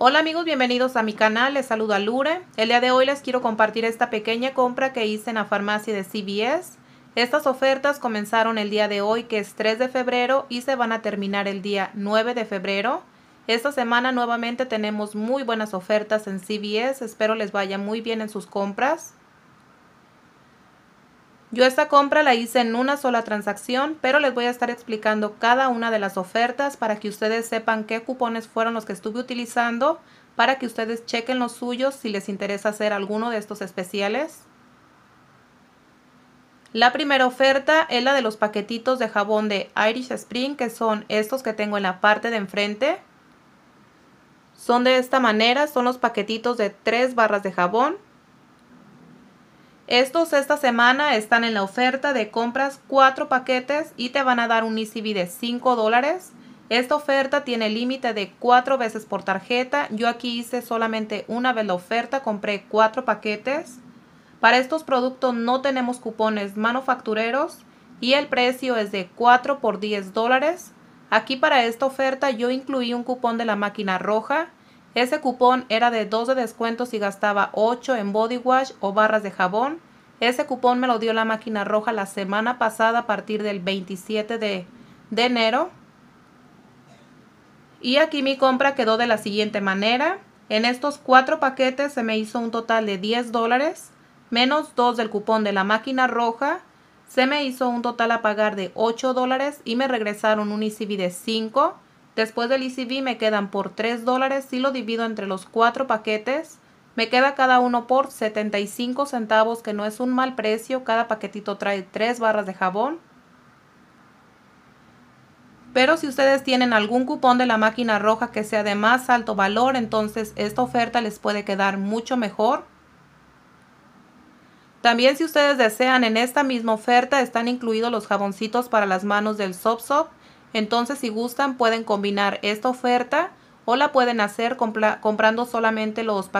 Hola amigos, bienvenidos a mi canal, les saludo a Lure. El día de hoy les quiero compartir esta pequeña compra que hice en la farmacia de CVS. Estas ofertas comenzaron el día de hoy que es 3 de febrero y se van a terminar el día 9 de febrero. Esta semana nuevamente tenemos muy buenas ofertas en CVS, espero les vaya muy bien en sus compras. Yo esta compra la hice en una sola transacción, pero les voy a estar explicando cada una de las ofertas para que ustedes sepan qué cupones fueron los que estuve utilizando, para que ustedes chequen los suyos si les interesa hacer alguno de estos especiales. La primera oferta es la de los paquetitos de jabón de Irish Spring, que son estos que tengo en la parte de enfrente. Son de esta manera, son los paquetitos de 3 barras de jabón. Estos esta semana están en la oferta de compras cuatro paquetes y te van a dar un ECB de 5 dólares. Esta oferta tiene límite de cuatro veces por tarjeta. Yo aquí hice solamente una vez la oferta, compré cuatro paquetes. Para estos productos no tenemos cupones manufactureros y el precio es de 4 por 10 dólares. Aquí para esta oferta yo incluí un cupón de la máquina roja ese cupón era de 12 descuentos y gastaba 8 en body wash o barras de jabón. Ese cupón me lo dio la máquina roja la semana pasada a partir del 27 de, enero. Y aquí mi compra quedó de la siguiente manera. En estos cuatro paquetes se me hizo un total de 10 dólares, menos 2 del cupón de la máquina roja. Se me hizo un total a pagar de 8 dólares y me regresaron un ECB de 5 Después del ECB me quedan por 3 dólares. Si lo divido entre los 4 paquetes, me queda cada uno por 75 centavos, que no es un mal precio. Cada paquetito trae 3 barras de jabón. Pero si ustedes tienen algún cupón de la máquina roja que sea de más alto valor, entonces esta oferta les puede quedar mucho mejor. También si ustedes desean en esta misma oferta están incluidos los jaboncitos para las manos del SopSop. Entonces, si gustan, pueden combinar esta oferta o la pueden hacer comprando solamente los,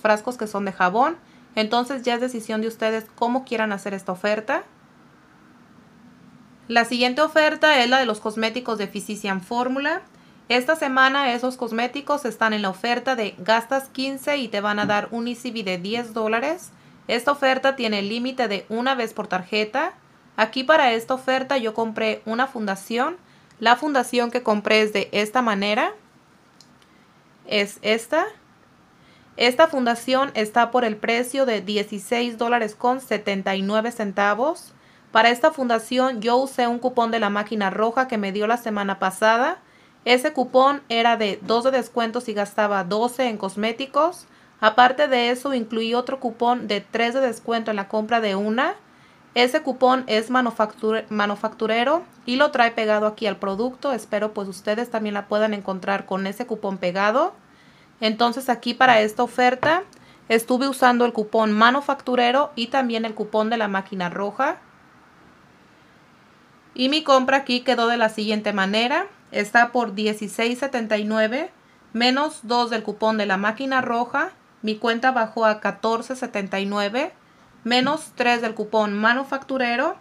frascos que son de jabón. Entonces ya es decisión de ustedes cómo quieran hacer esta oferta. La siguiente oferta es la de los cosméticos de Physician Formula. Esta semana esos cosméticos están en la oferta de gastas 15 y te van a dar un ECB de 10 dólares. Esta oferta tiene el límite de una vez por tarjeta. Aquí para esta oferta yo compré una fundación la fundación que compré es de esta manera. Es esta. Esta fundación está por el precio de 16 dólares con 79 centavos. Para esta fundación yo usé un cupón de la máquina roja que me dio la semana pasada. Ese cupón era de 12 descuentos y gastaba 12 en cosméticos. Aparte de eso incluí otro cupón de 3 de descuento en la compra de una ese cupón es manufacturero y lo trae pegado aquí al producto. Espero pues ustedes también la puedan encontrar con ese cupón pegado. Entonces aquí para esta oferta estuve usando el cupón manufacturero y también el cupón de la máquina roja. Y mi compra aquí quedó de la siguiente manera. Está por $16.79 menos 2 del cupón de la máquina roja. Mi cuenta bajó a $14.79 menos 3 del cupón manufacturero,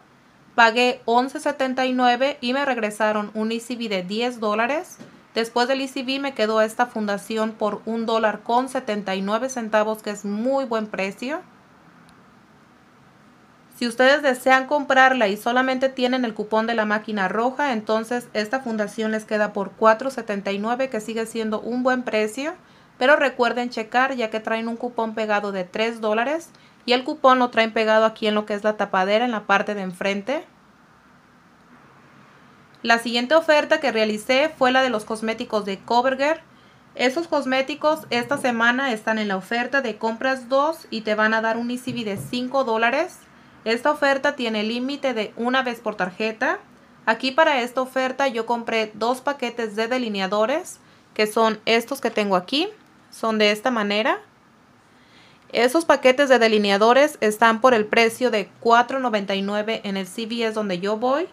pagué 11.79 y me regresaron un ECB de 10 dólares. Después del ECB me quedó esta fundación por un dólar con 79 centavos, que es muy buen precio. Si ustedes desean comprarla y solamente tienen el cupón de la máquina roja, entonces esta fundación les queda por 4.79, que sigue siendo un buen precio. Pero recuerden checar ya que traen un cupón pegado de 3 dólares y el cupón lo traen pegado aquí en lo que es la tapadera, en la parte de enfrente. La siguiente oferta que realicé fue la de los cosméticos de Covergirl. Esos cosméticos esta semana están en la oferta de compras 2 y te van a dar un ECB de 5 dólares. Esta oferta tiene límite de una vez por tarjeta. Aquí para esta oferta yo compré dos paquetes de delineadores que son estos que tengo aquí. Son de esta manera. Esos paquetes de delineadores están por el precio de $4.99 en el CVS donde yo voy.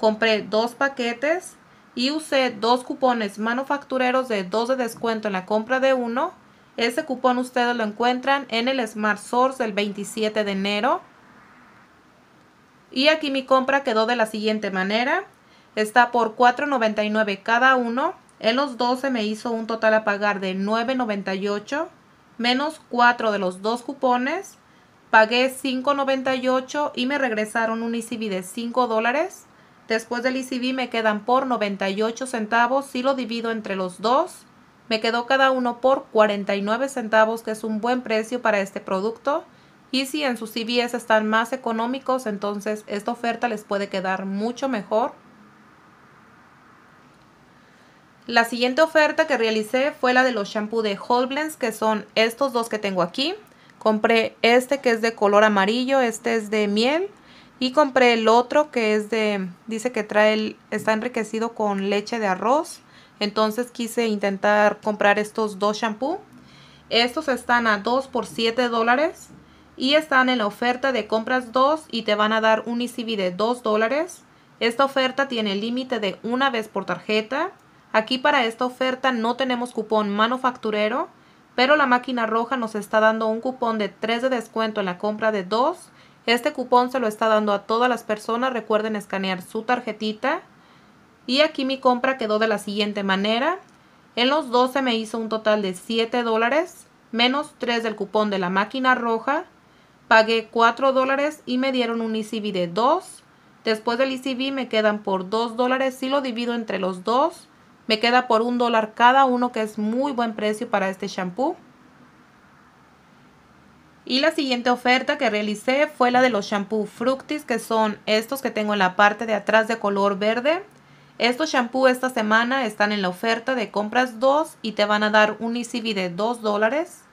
Compré dos paquetes y usé dos cupones manufactureros de dos de descuento en la compra de uno. Ese cupón ustedes lo encuentran en el Smart Source del 27 de enero. Y aquí mi compra quedó de la siguiente manera. Está por $4.99 cada uno. En los 12 me hizo un total a pagar de $9.98 menos 4 de los dos cupones, pagué 5.98 y me regresaron un ICB de 5 dólares. Después del ICB me quedan por 98 centavos. Si lo divido entre los dos, me quedó cada uno por 49 centavos, que es un buen precio para este producto. Y si en sus CBS están más económicos, entonces esta oferta les puede quedar mucho mejor. La siguiente oferta que realicé fue la de los shampoos de Holblends, que son estos dos que tengo aquí. Compré este que es de color amarillo, este es de miel. Y compré el otro que es de, dice que trae, está enriquecido con leche de arroz. Entonces quise intentar comprar estos dos shampoos. Estos están a 2 por 7 dólares. Y están en la oferta de compras 2 y te van a dar un ECB de 2 dólares. Esta oferta tiene límite de una vez por tarjeta Aquí para esta oferta no tenemos cupón manufacturero, pero la máquina roja nos está dando un cupón de 3 de descuento en la compra de 2. Este cupón se lo está dando a todas las personas. Recuerden escanear su tarjetita. Y aquí mi compra quedó de la siguiente manera. En los 12 me hizo un total de 7 dólares, menos 3 del cupón de la máquina roja. Pagué 4 dólares y me dieron un ECB de 2. Después del ECB me quedan por 2 dólares y lo divido entre los dos me queda por un dólar cada uno, que es muy buen precio para este shampoo. Y la siguiente oferta que realicé fue la de los shampoos fructis, que son estos que tengo en la parte de atrás de color verde. Estos shampoos esta semana están en la oferta de compras 2 y te van a dar un ECV de 2 dólares.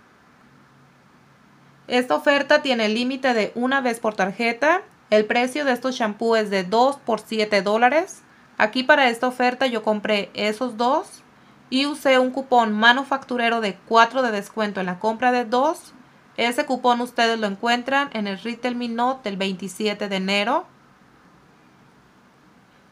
Esta oferta tiene límite de una vez por tarjeta. El precio de estos shampoos es de 2 por 7 dólares. Aquí para esta oferta yo compré esos dos y usé un cupón manufacturero de 4 de descuento en la compra de 2. Ese cupón ustedes lo encuentran en el Retail Minute del 27 de enero.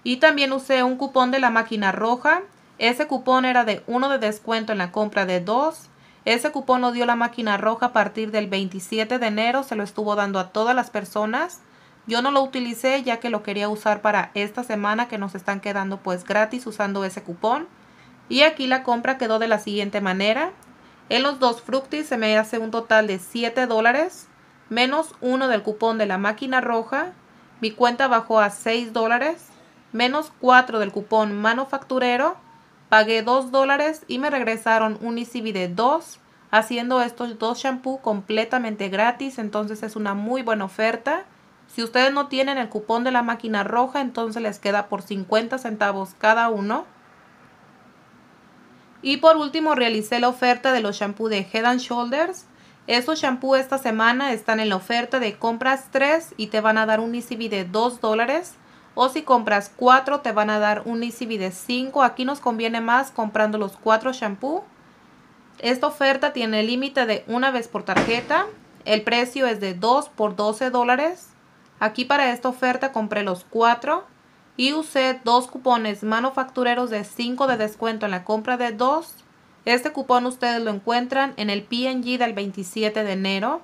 Y también usé un cupón de la máquina roja. Ese cupón era de 1 de descuento en la compra de dos. Ese cupón lo dio la máquina roja a partir del 27 de enero. Se lo estuvo dando a todas las personas. Yo no lo utilicé ya que lo quería usar para esta semana que nos están quedando pues gratis usando ese cupón. Y aquí la compra quedó de la siguiente manera. En los dos fructis se me hace un total de 7 dólares menos uno del cupón de la máquina roja. Mi cuenta bajó a 6 dólares menos 4 del cupón manufacturero. Pagué 2 dólares y me regresaron un ECB de 2 haciendo estos dos shampoo completamente gratis. Entonces es una muy buena oferta. Si ustedes no tienen el cupón de la máquina roja, entonces les queda por 50 centavos cada uno. Y por último, realicé la oferta de los shampoos de Head and Shoulders. Estos shampoos esta semana están en la oferta de compras 3 y te van a dar un ECB de 2 dólares. O si compras 4 te van a dar un ECB de 5. Aquí nos conviene más comprando los 4 shampoos. Esta oferta tiene límite de una vez por tarjeta. El precio es de 2 por 12 dólares. Aquí para esta oferta compré los 4 y usé dos cupones manufactureros de 5 de descuento en la compra de 2. Este cupón ustedes lo encuentran en el PNG del 27 de enero.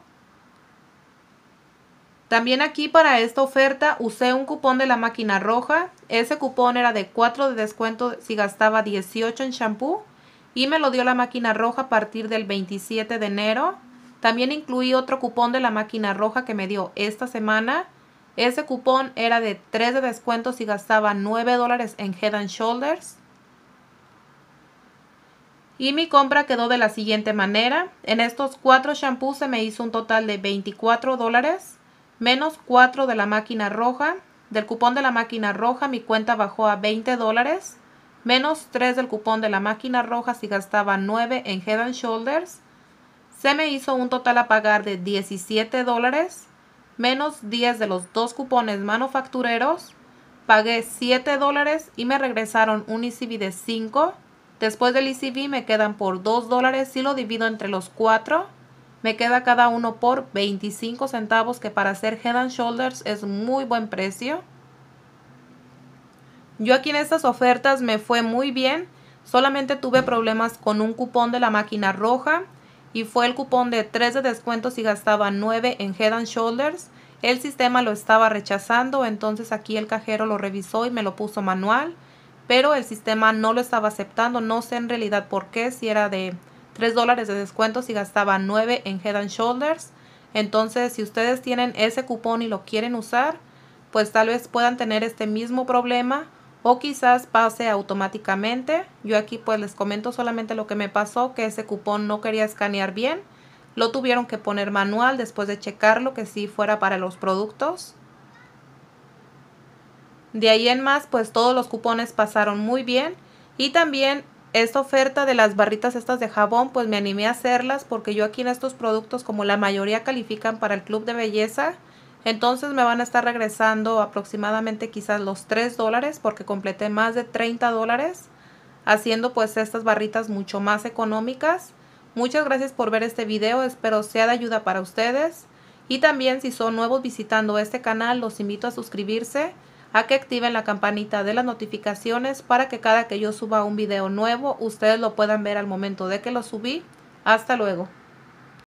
También aquí para esta oferta usé un cupón de la máquina roja. Ese cupón era de 4 de descuento si gastaba 18 en shampoo y me lo dio la máquina roja a partir del 27 de enero. También incluí otro cupón de la máquina roja que me dio esta semana ese cupón era de 3 de descuento si gastaba 9 dólares en Head and Shoulders. Y mi compra quedó de la siguiente manera. En estos 4 shampoos se me hizo un total de 24 dólares, menos 4 de la máquina roja. Del cupón de la máquina roja mi cuenta bajó a 20 dólares, menos 3 del cupón de la máquina roja si gastaba 9 en Head and Shoulders. Se me hizo un total a pagar de 17 dólares menos 10 de los dos cupones manufactureros, pagué 7 dólares y me regresaron un ECB de 5. Después del ECB me quedan por 2 dólares si lo divido entre los 4. Me queda cada uno por 25 centavos que para hacer Head and Shoulders es muy buen precio. Yo aquí en estas ofertas me fue muy bien. Solamente tuve problemas con un cupón de la máquina roja y fue el cupón de 3 de descuento si gastaba 9 en Head and Shoulders. El sistema lo estaba rechazando, entonces aquí el cajero lo revisó y me lo puso manual, pero el sistema no lo estaba aceptando, no sé en realidad por qué, si era de 3 dólares de descuento si gastaba 9 en Head and Shoulders. Entonces, si ustedes tienen ese cupón y lo quieren usar, pues tal vez puedan tener este mismo problema o quizás pase automáticamente. Yo aquí pues les comento solamente lo que me pasó, que ese cupón no quería escanear bien. Lo tuvieron que poner manual después de checarlo que sí fuera para los productos. De ahí en más pues todos los cupones pasaron muy bien y también esta oferta de las barritas estas de jabón pues me animé a hacerlas porque yo aquí en estos productos como la mayoría califican para el club de belleza entonces me van a estar regresando aproximadamente quizás los 3 dólares porque completé más de 30 dólares haciendo pues estas barritas mucho más económicas. Muchas gracias por ver este video, espero sea de ayuda para ustedes. Y también si son nuevos visitando este canal, los invito a suscribirse, a que activen la campanita de las notificaciones para que cada que yo suba un video nuevo, ustedes lo puedan ver al momento de que lo subí. Hasta luego.